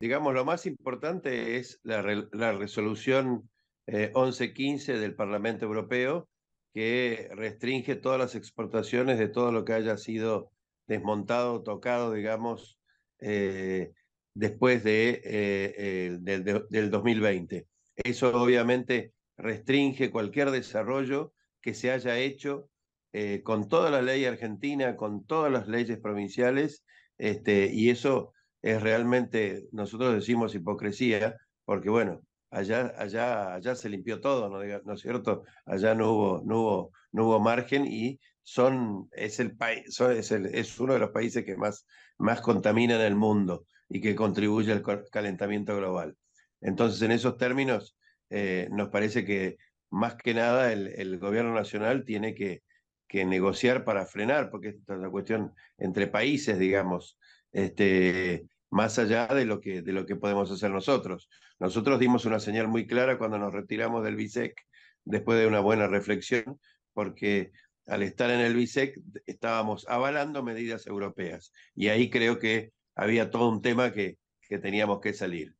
digamos, lo más importante es la, la resolución 1115 eh, del Parlamento Europeo que restringe todas las exportaciones de todo lo que haya sido desmontado, tocado, digamos, eh, después de, eh, del, 2020. Eso obviamente restringe cualquier desarrollo que se haya hecho eh, con toda la ley argentina, con todas las leyes provinciales, este, y eso es realmente, nosotros decimos hipocresía, porque bueno, allá, allá, allá se limpió todo, ¿no, es cierto? Allá no hubo, no hubo, no hubo margen y son, es, el es, uno de los países que más, más en el mundo y que contribuye al calentamiento global. Entonces, en esos términos, eh, nos parece que más que nada el, gobierno nacional tiene que, que, negociar para frenar, porque esta es una cuestión entre países, digamos. Este, más allá de lo, que, de lo que podemos hacer nosotros. Nosotros dimos una señal muy clara cuando nos retiramos del BISEC, después de una buena reflexión, porque al estar en el BISEC estábamos avalando medidas europeas y ahí creo que había todo un tema que, que teníamos que salir.